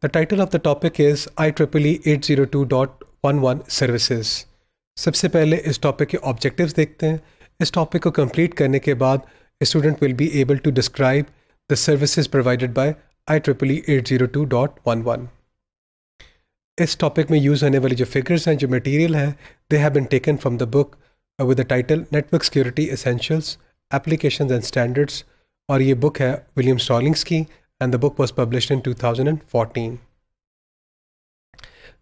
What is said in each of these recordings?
The title of the topic is IEEE 802.11 e e Services. सबसे पहले इस topic के ऑब्जेक्टिव्स देखते हैं इस टॉपिक को कंप्लीट करने के बाद student will be able to describe the services provided by one one इस टॉपिक में यूज़ होने वाली जो फिगर्स हैं जो मटेरियल हैं they have been taken from the book with the title network security essentials application and standards और ये बुक है विलियम स्टॉलिंग्स की and the book was published in 2014.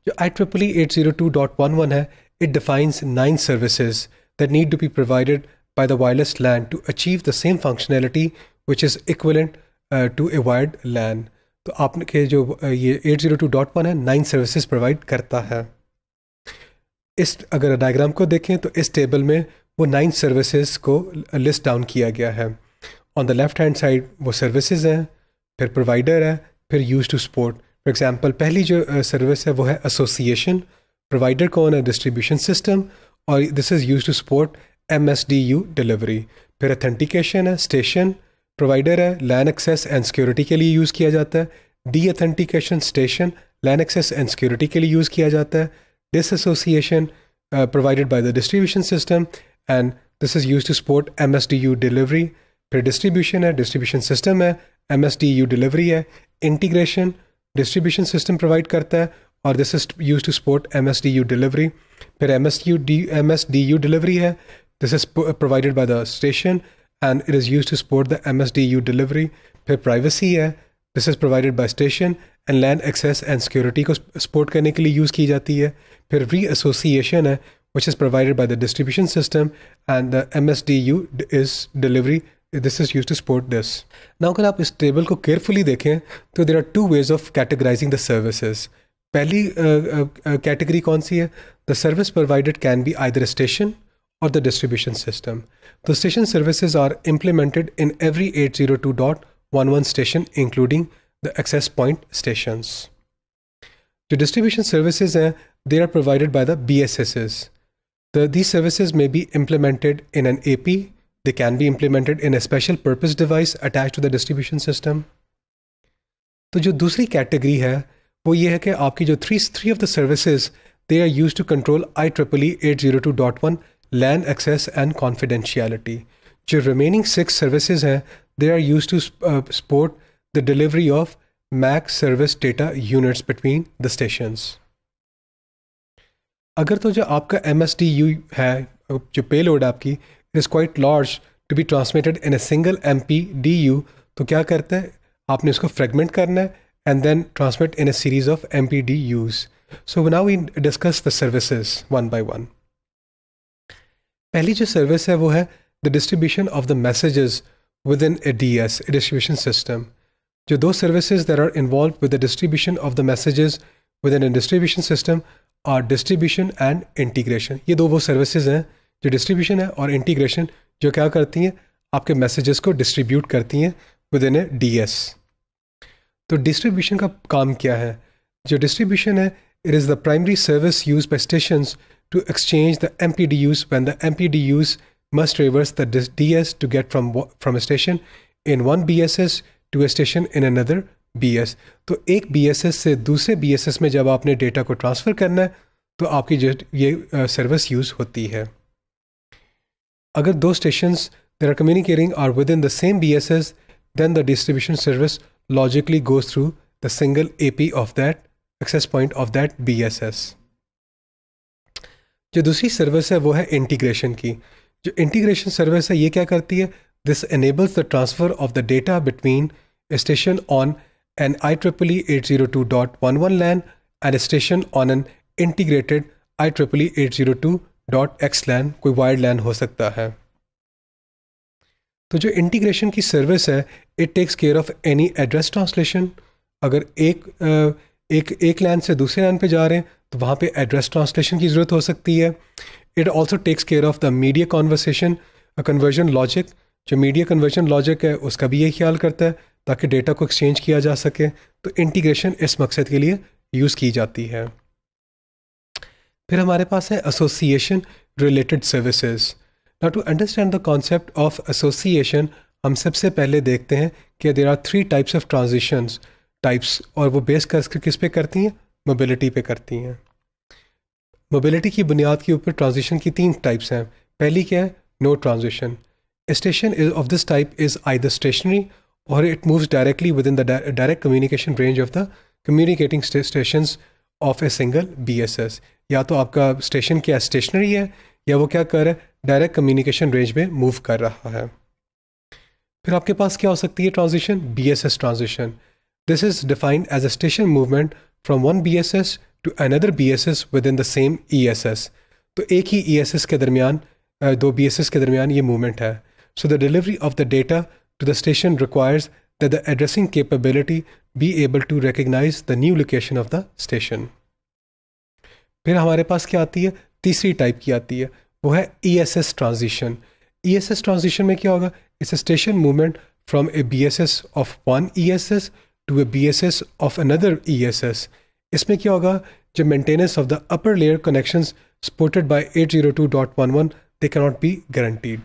IEEE 802.11 है, it defines nine services that need to be provided by the wireless LAN to achieve the same functionality which is equivalent uh, to a wired LAN. तो आपके जो uh, ये 802.1 है nine services provide करता है इस अगर डायग्राम को देखें तो इस टेबल में वो नाइन सर्विसेज को लिस्ट uh, डाउन किया गया है on the left hand side वो सर्विसेज हैं फिर प्रोवाइडर है फिर use to support for example पहली जो सर्विस uh, है वो है एसोसिएशन प्रोवाइडर कौन है डिस्ट्रीब्यूशन सिस्टम और this is use to support M S D U delivery फिर अथेंटिकेशन है स्टेशन प्रोवाइडर है लैन एक्सेस एंड सिक्योरिटी के लिए यूज़ किया जाता है deauthentication station LAN access and security के लिए यूज़ किया जाता है disassociation provided by the distribution system and this is use to support M S D U delivery फिर डिस्ट्रीब्यूशन है डिस्ट्रीब्यूशन सिस्टम है M S D U delivery है integration distribution system provide करता है और this is use to support M S D U delivery फिर M S U D M S D U delivery है this is provided by the station and it is use to support the M S D U delivery फिर privacy है this is provided by station and LAN access and security को सपोर्ट करने के लिए use की जाती है फिर री एसोसिएशन है which is provided by the distribution system and the M S D U is delivery this is used to support this now अगर आप इस टेबल को carefully carefully, there there are two ways of categorizing the services पहली category uh, uh, कौन सी है the service provided can be or the distribution system. The station services are implemented in every 802.11 station, including the access point stations. The distribution services uh, they are provided by the BSSs. these services may be implemented in an AP, they can be implemented in a special purpose device attached to the distribution system. तो जो दूसरी category है वो ये है कि आपकी जो three three of the services they are use to control I triple E eight zero two dot one LAN access and confidentiality जो रिमेनिंग सिक्स सर्विसेज हैं they are use to support the delivery of MAC service data units between the stations अगर तो जो आपका M S D you है जो पे load आपकी is quite large to be transmitted in a single MP DU तो क्या करता है आपने इसको फ्रेगमेंट करना है and then transmit in a series of M P D U's so now we discuss the services one by one पहली जो सर्विस है वो है the distribution of the messages within a D S a distribution system जो दो services that are involve with the distribution of the messages within a distribution system are distribution and integration ये दो वो services हैं जो distribution है और integration जो क्या करती हैं आपके मैसेजेस को डिस्ट्रीब्यूट करती हैं within a D S तो डिस्ट्रीब्यूशन का काम क्या है जो डिस्ट्रीब्यूशन है it is the primary service use by station to exchange the M P D U's when the M P D U's must reverse D S to get from from station in one B S S to a station in another B S तो एक B S S से दूसरे B S S में जब आपने data को transfer करना है तो आपकी जो ये सर्विस यूज़ होती है agar those stations that are communicating are within the same BSS, then the distribution service logically goes through the single AP of that access point of that BSS. जो दूसरी सर्विस है वो है integration की जो integration service है ये क्या करती है this enables the transfer of the data between station on an I triple E eight zero two dot one one LAN and station on an integrated I triple E eight zero two dot X LAN कोई wide लैन हो सकता है तो जो integration की service है it takes care of any address translation अगर एक एक एक लैन से दूसरे लैन पे जा रहे हैं तो वहाँ पे एड्रेस ट्रांसलेशन की ज़रूरत हो सकती है it also takes care of the media conversation conversion logic जो मीडिया कन्वर्जन लॉजिक है उसका भी ये ख्याल करता है ताकि डेटा को एक्सचेंज किया जा सके तो इंटीग्रेशन इस मकसद के लिए यूज़ की जाती है फिर हमारे पास है association related services now to understand the concept of association हम सबसे पहले देखते हैं कि there are three types of transitions types और वो बेस कर किस पे करती हैं मोबिलिटी पे करती हैं मोबिलिटी की बुनियाद के ऊपर ट्रांजिशन की तीन टाइप्स हैं पहली क्या है no transition station is of this type is I the stationary और it moves directly within the direct communication range of the communicating stations of a single B S S या तो आपका station क्या stationery है या वो क्या कर रहा है डायरेक्ट कम्युनिकेशन रेंज में मूव कर रहा है फिर आपके पास क्या हो सकती है transition B S S transition this is defined as a station movement from one B S S to another B S S within the same E S S तो एक ही ई एस एस के दरमियान दो B S S के दरमियान ये movement है so the delivery of the data to the station requires the addressing capability be able to recognize the new location of the station. फिर हमारे पास क्या आती है तीसरी टाइप की आती है वो है E S S transition E S S transition में क्या होगा it's a station movement from a B S S of one E S S to a B S S of another E S S इसमें क्या होगा जो maintenance of the upper layer connection supported by eight zero two dot one one they cannot be guaranteed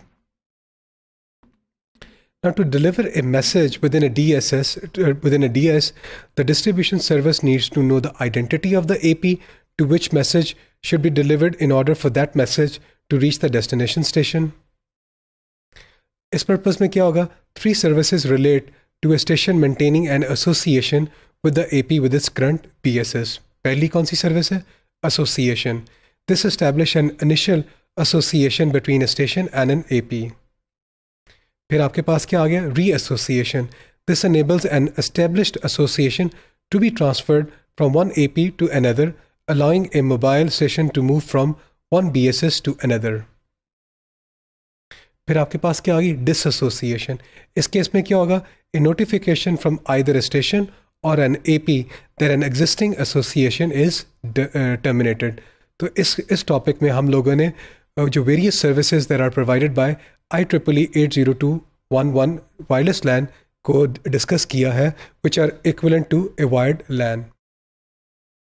Now, to deliver a message within a DSS, uh, within a DS, the distribution service needs to know the identity of the AP to which message should be delivered in order for that message to reach the destination station. इस purpose में क्या होगा three services relate to a station maintaining an association with the AP with its current PSS पहली कौन सी service है association this establish an initial association between a station and an AP फिर आपके पास क्या आ गया reassociation this association to be transferred to one A P to another to a mobile session to move from one B S S to another फिर आपके पास क्या आ गई डिसोसिएशन इस केस में क्या होगा a notification from either station or an A P there an existing association is terminated तो इस इस टॉपिक में हम लोगों ने uh, जो various services there are provided by I triple E eight zero two one one wireless LAN को discuss किया है which are equivalent to a wired LAN